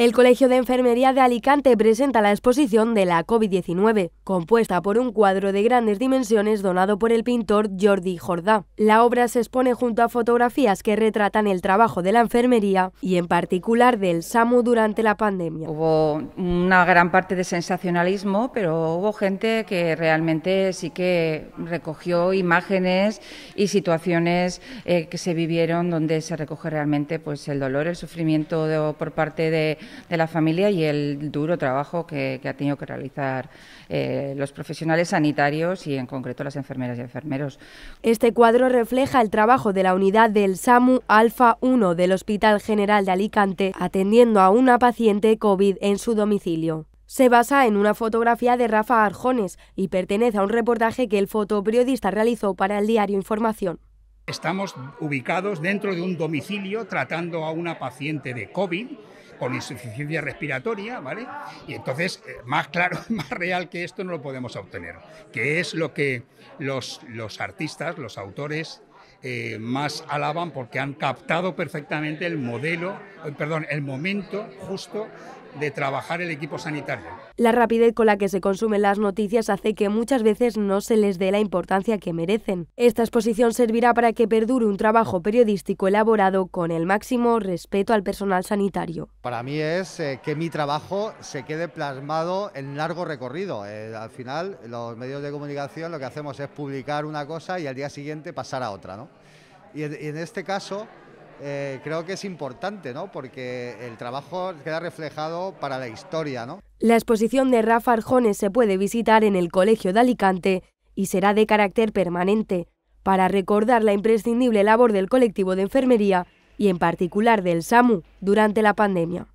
El Colegio de Enfermería de Alicante presenta la exposición de la COVID-19, compuesta por un cuadro de grandes dimensiones donado por el pintor Jordi Jordá. La obra se expone junto a fotografías que retratan el trabajo de la enfermería y en particular del SAMU durante la pandemia. Hubo una gran parte de sensacionalismo, pero hubo gente que realmente sí que recogió imágenes y situaciones eh, que se vivieron donde se recoge realmente pues el dolor, el sufrimiento por parte de de la familia y el duro trabajo que, ha tenido que realizar eh, los profesionales sanitarios y en concreto las enfermeras y enfermeros. Este cuadro refleja el trabajo de la unidad del SAMU Alfa 1 del Hospital General de Alicante atendiendo a una paciente COVID en su domicilio. Se basa en una fotografía de Rafa Arjones y pertenece a un reportaje que el fotoperiodista realizó para el diario Información. Estamos ubicados dentro de un domicilio tratando a una paciente de COVID con insuficiencia respiratoria, ¿vale? Y entonces, eh, más claro, más real que esto no lo podemos obtener, que es lo que los, los artistas, los autores, eh, más alaban porque han captado perfectamente el modelo, eh, perdón, el momento justo de trabajar el equipo sanitario. La rapidez con la que se consumen las noticias hace que muchas veces no se les dé la importancia que merecen. Esta exposición servirá para que perdure un trabajo periodístico elaborado con el máximo respeto al personal sanitario. Para mí es eh, que mi trabajo se quede plasmado en largo recorrido. al final, los medios de comunicación lo que hacemos es publicar una cosa y al día siguiente pasar a otra, ¿no? Y en, este caso eh, creo que es importante, ¿no? Porque el trabajo queda reflejado para la historia, ¿no? La exposición de Rafa Arjones se puede visitar en el Colegio de Alicante y será de carácter permanente para recordar la imprescindible labor del colectivo de enfermería y en particular del SAMU durante la pandemia.